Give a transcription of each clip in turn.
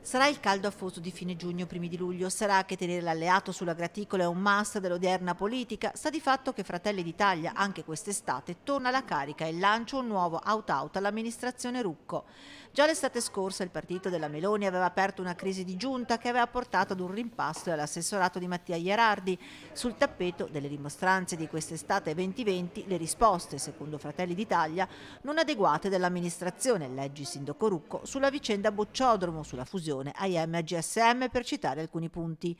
Sarà il caldo affuso di fine giugno, primi di luglio. Sarà che tenere l'alleato sulla graticola è un must dell'odierna politica. Sta di fatto che Fratelli d'Italia, anche quest'estate, torna alla carica e lancia un nuovo out-out all'amministrazione Rucco. Già l'estate scorsa il partito della Meloni aveva aperto una crisi di giunta che aveva portato ad un rimpasto all'assessorato di Mattia Ierardi. Sul tappeto delle dimostranze di quest'estate 2020 le risposte, secondo Fratelli d'Italia, non adeguate dell'amministrazione, leggi Sindaco Rucco, sulla vicenda Bocciodromo, sulla fusione coalizione AIM-GSM per citare alcuni punti.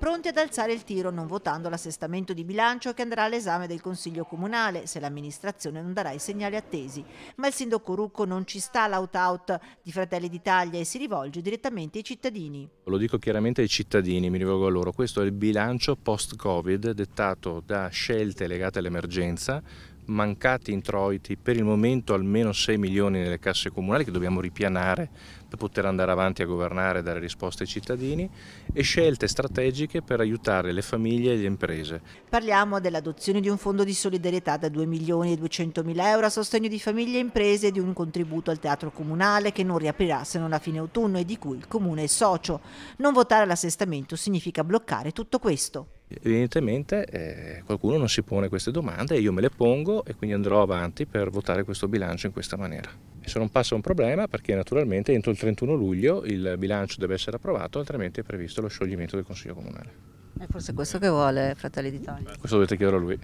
Pronti ad alzare il tiro non votando l'assestamento di bilancio che andrà all'esame del Consiglio Comunale se l'amministrazione non darà i segnali attesi. Ma il sindaco Rucco non ci sta l'out-out di Fratelli d'Italia e si rivolge direttamente ai cittadini. Lo dico chiaramente ai cittadini, mi rivolgo a loro. Questo è il bilancio post-Covid dettato da scelte legate all'emergenza mancati introiti per il momento almeno 6 milioni nelle casse comunali che dobbiamo ripianare per poter andare avanti a governare e dare risposte ai cittadini e scelte strategiche per aiutare le famiglie e le imprese. Parliamo dell'adozione di un fondo di solidarietà da 2 milioni e 200 mila euro a sostegno di famiglie e imprese e di un contributo al teatro comunale che non riaprirà se non a fine autunno e di cui il comune è socio. Non votare l'assestamento significa bloccare tutto questo. Evidentemente eh, qualcuno non si pone queste domande e io me le pongo e quindi andrò avanti per votare questo bilancio in questa maniera. E se non passa un problema perché naturalmente entro il 31 luglio il bilancio deve essere approvato altrimenti è previsto lo scioglimento del Consiglio Comunale. È forse questo che vuole Fratelli d'Italia. Questo dovete chiedere a lui.